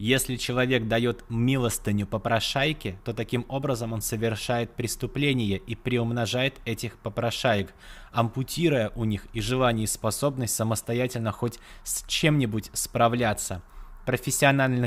Если человек дает милостыню попрошайке, то таким образом он совершает преступление и приумножает этих попрошаек, ампутируя у них и желание и способность самостоятельно хоть с чем-нибудь справляться. Профессиональных